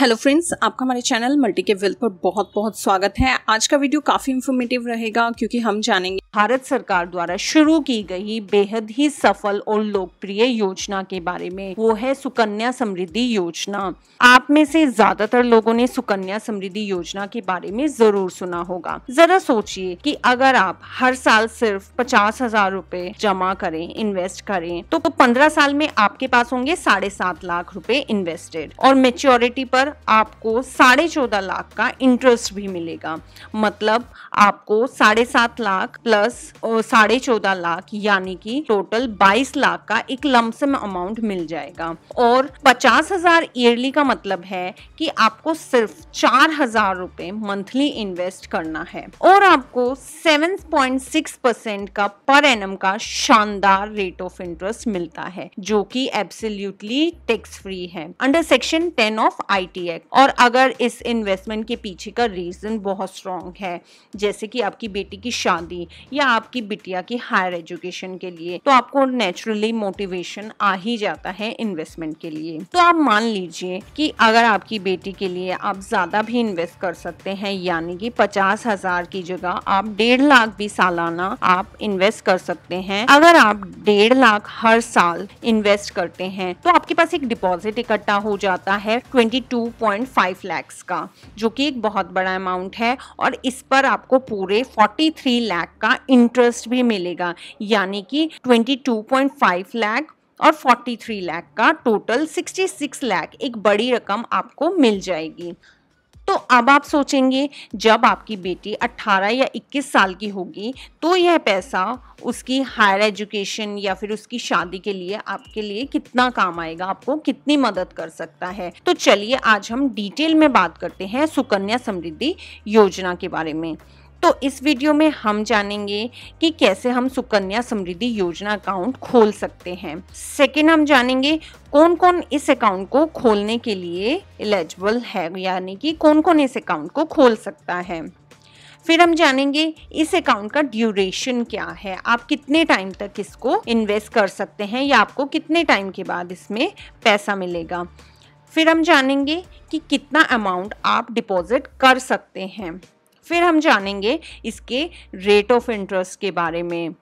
hello friends आपका हमारे channel multi के वेल पर बहुत बहुत स्वागत है आज का वीडियो काफी इन्फॉर्मेटिव रहेगा क्योंकि हम जानेंगे भारत सरकार द्वारा शुरू की गई बेहद ही सफल और लोकप्रिय योजना के बारे में वो है सुकन्या समृद्धि योजना आप में से ज्यादातर लोगों ने सुकन्या समृद्धि योजना के बारे में जरूर सुना होगा जरा सोचिए कि अगर आप हर साल सिर्फ पचास हजार रूपए जमा करें इन्वेस्ट करें तो पंद्रह साल में आपके पास होंगे साढ़े सात लाख रूपए इन्वेस्टेड और मेच्योरिटी पर आपको साढ़े चौदह लाख का इंटरेस्ट भी मिलेगा मतलब आपको साढ़े सात लाख प्लस साढ़े चौदह लाख यानी कि टोटल बाईस लाख का एक लमसम अमाउंट मिल जाएगा और पचास हजार ईयरली का मतलब है कि आपको सिर्फ चार हजार रुपए मंथली इन्वेस्ट करना है और आपको सेवन पॉइंट सिक्स परसेंट का पर एन का शानदार रेट ऑफ इंटरेस्ट मिलता है जो कि एब्सोल्युटली टैक्स फ्री है under section ten of I सकती है और अगर इस इन्वेस्टमेंट के पीछे का रीज़न बहुत स्ट्रॉन्ग है जैसे कि आपकी बेटी की शादी या आपकी बिटिया की हायर एजुकेशन के लिए तो आपको नेचुरली मोटिवेशन आ ही जाता है इन्वेस्टमेंट के लिए तो आप मान लीजिए कि अगर आपकी बेटी के लिए आप ज़्यादा भी इन्वेस्ट कर सकते हैं यानी कि पचास हज़ार की जगह आप डेढ़ लाख भी सालाना आप इन्वेस्ट कर सकते हैं अगर आप डेढ़ लाख हर साल इन्वेस्ट करते हैं तो आपके पास एक डिपॉजिट इकट्ठा हो जाता है ट्वेंटी टू 2.5 लाख का जो कि एक बहुत बड़ा अमाउंट है और इस पर आपको पूरे 43 लाख का इंटरेस्ट भी मिलेगा यानी कि 22.5 लाख और 43 लाख का टोटल 66 लाख एक बड़ी रकम आपको मिल जाएगी तो अब आप सोचेंगे जब आपकी बेटी 18 या 21 साल की होगी तो यह पैसा उसकी हायर एजुकेशन या फिर उसकी शादी के लिए आपके लिए कितना काम आएगा आपको कितनी मदद कर सकता है तो चलिए आज हम डिटेल में बात करते हैं सुकन्या समृद्धि योजना के बारे में तो इस वीडियो में हम जानेंगे कि कैसे हम सुकन्या समृद्धि योजना अकाउंट खोल सकते हैं सेकेंड हम जानेंगे कौन कौन इस अकाउंट को खोलने के लिए एलिजिबल है यानी कि कौन कौन इस अकाउंट को खोल सकता है फिर हम जानेंगे इस अकाउंट का ड्यूरेशन क्या है आप कितने टाइम तक इसको इन्वेस्ट कर सकते हैं या आपको कितने टाइम के बाद इसमें पैसा मिलेगा फिर हम जानेंगे कि कितना अमाउंट आप डिपॉजिट कर सकते हैं फिर हम जानेंगे इसके रेट ऑफ इंटरेस्ट के बारे में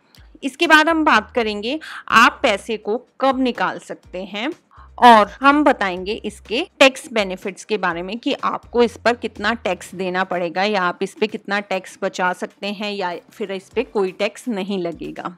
इसके बाद हम बात करेंगे आप पैसे को कब निकाल सकते हैं और हम बताएंगे इसके टैक्स बेनिफिट्स के बारे में कि आपको इस पर कितना टैक्स देना पड़ेगा या आप इस पर कितना टैक्स बचा सकते हैं या फिर इस पर कोई टैक्स नहीं लगेगा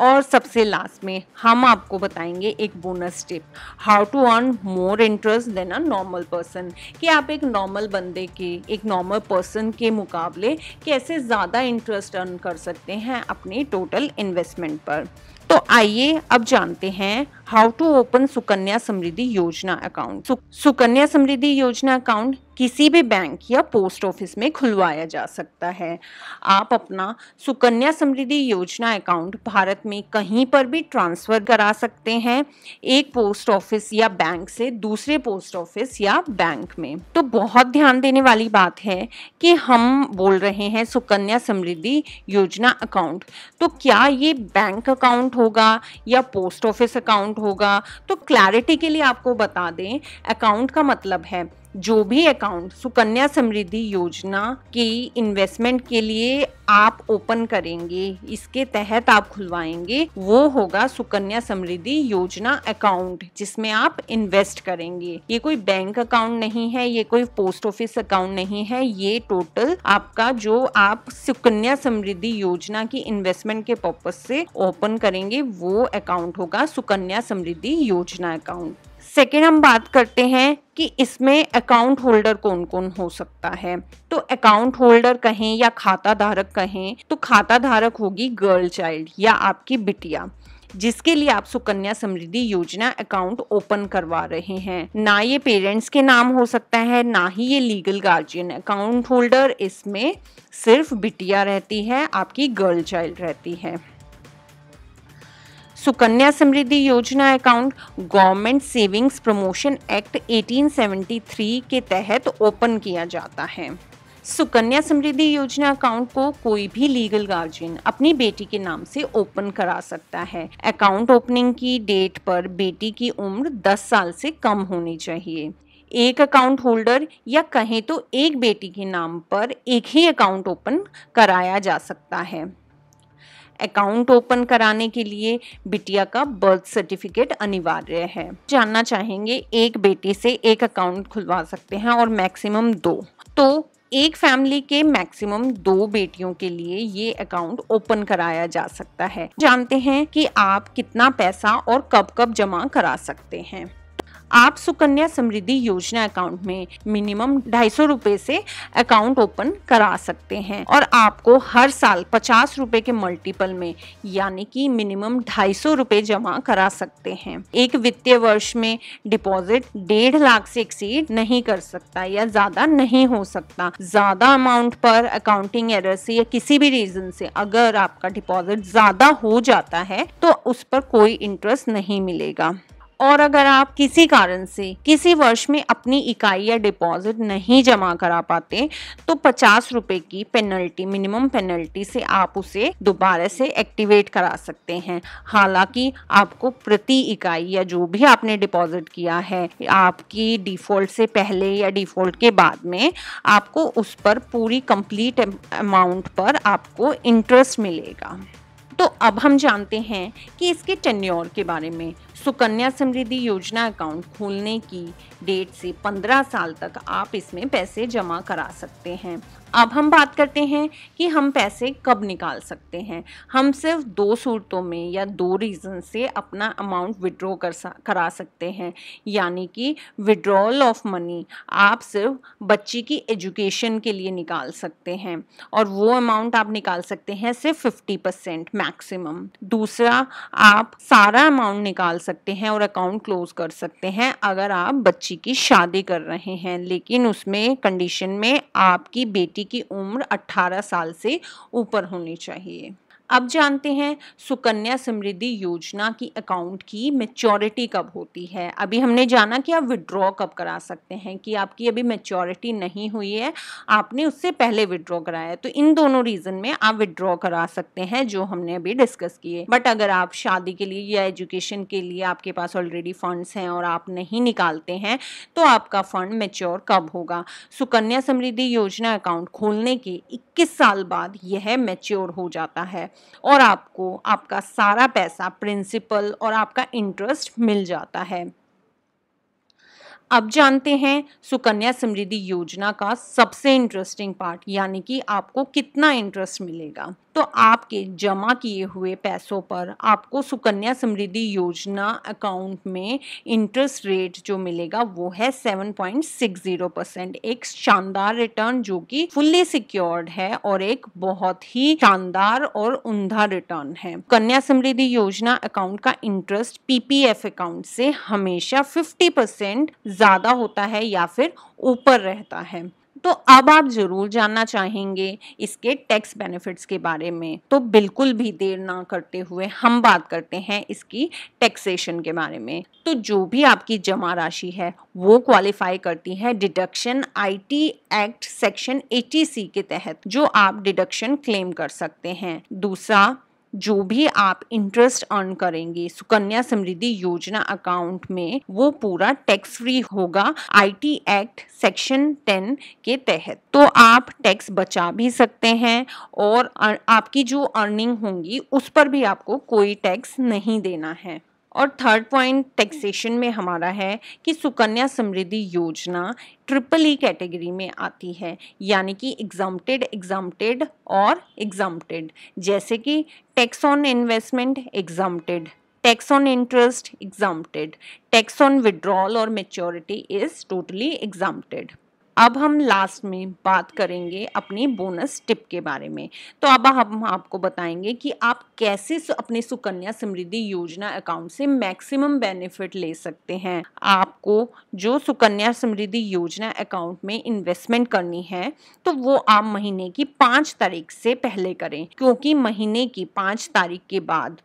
और सबसे लास्ट में हम आपको बताएंगे एक bonus tip how to earn more interest than a normal person कि आप एक नॉर्मल बंदे के एक नॉर्मल पर्सन के मुकाबले कैसे ज़्यादा इंटरेस्ट अर्न कर सकते हैं अपने टोटल इन्वेस्टमेंट पर तो आइए अब जानते हैं how to open Sukanya Samriddhi Yojana account Sukanya Samriddhi Yojana account किसी भी बैंक या पोस्ट ऑफिस में खुलवाया जा सकता है आप अपना सुकन्या समृद्धि योजना अकाउंट भारत में कहीं पर भी ट्रांसफ़र करा सकते हैं एक पोस्ट ऑफिस या बैंक से दूसरे पोस्ट ऑफिस या बैंक में तो बहुत ध्यान देने वाली बात है कि हम बोल रहे हैं सुकन्या समृद्धि योजना अकाउंट तो क्या ये बैंक अकाउंट होगा या पोस्ट ऑफिस अकाउंट होगा तो क्लैरिटी के लिए आपको बता दें अकाउंट का मतलब है जो भी अकाउंट सुकन्या समृद्धि योजना की इन्वेस्टमेंट के लिए आप ओपन करेंगे इसके तहत आप खुलवाएंगे वो होगा सुकन्या समृद्धि योजना अकाउंट जिसमें आप इन्वेस्ट करेंगे ये कोई बैंक अकाउंट नहीं है ये कोई पोस्ट ऑफिस अकाउंट नहीं है ये टोटल आपका जो आप सुकन्या समृद्धि योजना की इन्वेस्टमेंट के पर्पज से ओपन करेंगे वो अकाउंट होगा सुकन्या समृद्धि योजना अकाउंट सेकेंड हम बात करते हैं कि इसमें अकाउंट होल्डर कौन कौन हो सकता है तो अकाउंट होल्डर कहें या खाता धारक कहें तो खाता धारक होगी गर्ल चाइल्ड या आपकी बिटिया जिसके लिए आप सुकन्या समृद्धि योजना अकाउंट ओपन करवा रहे हैं ना ये पेरेंट्स के नाम हो सकता है ना ही ये लीगल गार्जियन अकाउंट होल्डर इसमें सिर्फ बिटिया रहती है आपकी गर्ल चाइल्ड रहती है Sukanya Samriddhi Yojana account government savings promotion act 1873 के तहत ओपन किया जाता है सुकन्या समृद्धि योजना अकाउंट को कोई भी लीगल गार्जियन अपनी बेटी के नाम से ओपन करा सकता है अकाउंट ओपनिंग की डेट पर बेटी की उम्र 10 साल से कम होनी चाहिए एक अकाउंट होल्डर या कहें तो एक बेटी के नाम पर एक ही अकाउंट ओपन कराया जा सकता है अकाउंट ओपन कराने के लिए बिटिया का बर्थ सर्टिफिकेट अनिवार्य है जानना चाहेंगे एक बेटे से एक अकाउंट खुलवा सकते हैं और मैक्सिमम दो तो एक फैमिली के मैक्सिमम दो बेटियों के लिए ये अकाउंट ओपन कराया जा सकता है जानते हैं कि आप कितना पैसा और कब कब जमा करा सकते हैं आप सुकन्या समृद्धि योजना अकाउंट में मिनिमम ढाई सौ रूपए से अकाउंट ओपन करा सकते हैं और आपको हर साल पचास रूपए के मल्टीपल में यानी कि मिनिमम ढाई सौ रूपए जमा करा सकते हैं एक वित्तीय वर्ष में डिपॉजिट डेढ़ लाख से एक्सीड नहीं कर सकता या ज्यादा नहीं हो सकता ज्यादा अमाउंट पर अकाउंटिंग एरर से या किसी भी रीजन से अगर आपका डिपॉजिट ज्यादा हो जाता है तो उस पर कोई इंटरेस्ट नहीं मिलेगा और अगर आप किसी कारण से किसी वर्ष में अपनी इकाई या डिपॉजिट नहीं जमा करा पाते तो पचास रुपये की पेनल्टी मिनिमम पेनल्टी से आप उसे दोबारा से एक्टिवेट करा सकते हैं हालांकि आपको प्रति इकाई या जो भी आपने डिपॉजिट किया है आपकी डिफ़ॉल्ट से पहले या डिफ़ॉल्ट के बाद में आपको उस पर पूरी कंप्लीट अमाउंट पर आपको इंटरेस्ट मिलेगा तो अब हम जानते हैं कि इसके टेन्योर के बारे में सुकन्या समृद्धि योजना अकाउंट खोलने की डेट से 15 साल तक आप इसमें पैसे जमा करा सकते हैं अब हम बात करते हैं कि हम पैसे कब निकाल सकते हैं हम सिर्फ दो सूरतों में या दो रीज़न से अपना अमाउंट विड्रॉ कर सा करा सकते हैं यानी कि विड्रॉल ऑफ मनी आप सिर्फ बच्ची की एजुकेशन के लिए निकाल सकते हैं और वो अमाउंट आप निकाल सकते हैं सिर्फ फिफ्टी परसेंट मैक्सिमम दूसरा आप सारा अमाउंट निकाल सकते हैं और अकाउंट क्लोज कर सकते हैं अगर आप बच्ची की शादी कर रहे हैं लेकिन उसमें कंडीशन में आपकी बेटी लड़की की उम्र 18 साल से ऊपर होनी चाहिए अब जानते हैं सुकन्या समृद्धि योजना की अकाउंट की मेच्योरिटी कब होती है अभी हमने जाना कि आप विड्रॉ कब करा सकते हैं कि आपकी अभी मेच्योरिटी नहीं हुई है आपने उससे पहले विड्रॉ कराया तो इन दोनों रीज़न में आप विड्रॉ करा सकते हैं जो हमने अभी डिस्कस किए बट अगर आप शादी के लिए या एजुकेशन के लिए आपके पास ऑलरेडी फंड्स हैं और आप नहीं निकालते हैं तो आपका फंड मेच्योर कब होगा सुकन्या समृद्धि योजना अकाउंट खोलने के 21 साल बाद यह मेच्योर हो जाता है और आपको आपका सारा पैसा प्रिंसिपल और आपका इंटरेस्ट मिल जाता है अब जानते हैं सुकन्या समृद्धि योजना का सबसे इंटरेस्टिंग पार्ट यानी कि आपको कितना इंटरेस्ट मिलेगा तो आपके जमा किए हुए पैसों पर आपको सुकन्या समृद्धि योजना अकाउंट में इंटरेस्ट रेट जो मिलेगा वो है 7.60 परसेंट एक शानदार रिटर्न जो कि फुल्ली सिक्योर्ड है और एक बहुत ही शानदार और उमदा रिटर्न है कन्या समृद्धि योजना अकाउंट का इंटरेस्ट पीपीएफ अकाउंट से हमेशा 50 परसेंट ज़्यादा होता है या फिर ऊपर रहता है तो अब आप जरूर जानना चाहेंगे इसके टैक्स बेनिफिट्स के बारे में तो बिल्कुल भी देर ना करते हुए हम बात करते हैं इसकी टैक्सेशन के बारे में तो जो भी आपकी जमा राशि है वो क्वालिफाई करती है deduction IT act section 80 C के तहत जो आप डिडक्शन क्लेम कर सकते हैं दूसरा जो भी आप इंटरेस्ट अर्न करेंगे सुकन्या समृद्धि योजना अकाउंट में वो पूरा टैक्स फ्री होगा आईटी एक्ट सेक्शन 10 के तहत तो आप टैक्स बचा भी सकते हैं और आपकी जो अर्निंग होंगी उस पर भी आपको कोई टैक्स नहीं देना है और थर्ड पॉइंट टैक्सेशन में हमारा है कि सुकन्या समृद्धि योजना ट्रिपल ई कैटेगरी में आती है यानी कि एग्जाम्प्टेड एग्जाम्प्टेड और एग्जाम्प्टेड जैसे कि tax on investment exempted tax on interest exempted tax on withdrawal और मेच्योरिटी इज़ टोटली एग्जाम्प्टेड अब हम लास्ट में बात करेंगे अपने बोनस टिप के बारे में तो अब हम आपको बताएंगे कि आप कैसे अपने सुकन्या समृद्धि योजना अकाउंट से मैक्सिमम बेनिफिट ले सकते हैं आपको जो सुकन्या समृद्धि योजना अकाउंट में इन्वेस्टमेंट करनी है तो वो आप महीने की पाँच तारीख से पहले करें क्योंकि महीने की पाँच तारीख के बाद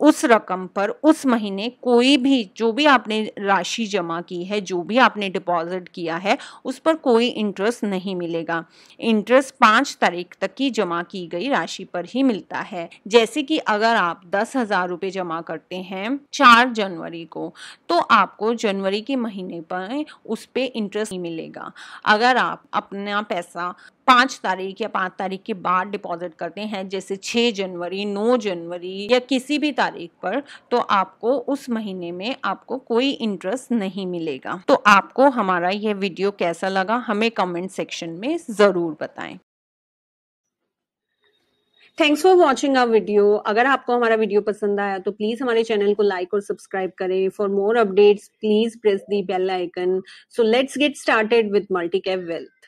उस रकम पर उस महीने कोई भी जो भी आपने राशि जमा की है जो भी आपने डिपॉजिट किया है उस पर कोई इंटरेस्ट नहीं मिलेगा इंटरेस्ट पाँच तारीख तक की जमा की गई राशि पर ही मिलता है जैसे कि अगर आप दस हज़ार रुपये जमा करते हैं चार जनवरी को तो आपको जनवरी के महीने पर उस पर इंटरेस्ट नहीं मिलेगा अगर आप अपना पैसा पाँच तारीख या पाँच तारीख के बाद डिपॉजिट करते हैं जैसे छः जनवरी नौ जनवरी या किसी भी तारीख पर तो आपको उस महीने में आपको कोई इंटरेस्ट नहीं मिलेगा तो आपको हमारा यह वीडियो कैसा लगा हमें कमेंट सेक्शन में ज़रूर बताएं thanks for watching our video अगर आपको हमारा वीडियो पसंद आया तो प्लीज हमारे चैनल को लाइक और सब्सक्राइब करें for more updates please press the bell icon so let's get started with multi cap wealth